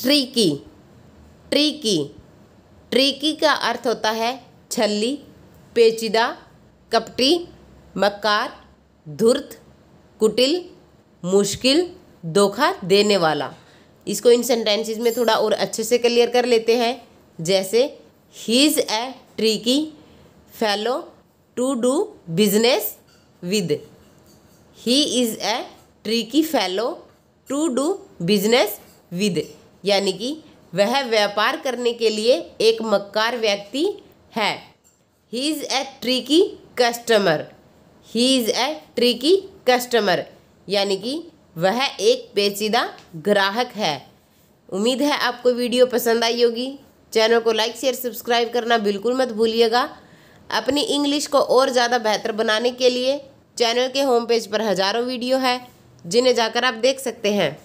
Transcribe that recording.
ट्रीकी ट्रीकी ट्रीकी का अर्थ होता है छली पेचीदा कपटी मक्कार धुर्त कुटिल मुश्किल धोखा देने वाला इसको इन सेंटेंसेस में थोड़ा और अच्छे से क्लियर कर लेते हैं जैसे he is a tricky fellow to do business with he is a tricky fellow to do business with यानी कि वह व्यापार करने के लिए एक मक्कार व्यक्ति है he is a tricky customer he is a tricky customer यानी कि वह एक पेचीदा ग्राहक है उम्मीद है आपको वीडियो पसंद आई होगी चैनल को लाइक शेयर सब्सक्राइब करना बिल्कुल मत भूलिएगा अपनी इंग्लिश को और ज़्यादा बेहतर बनाने के लिए चैनल के होम पेज पर हज़ारों वीडियो है जिन्हें जाकर आप देख सकते हैं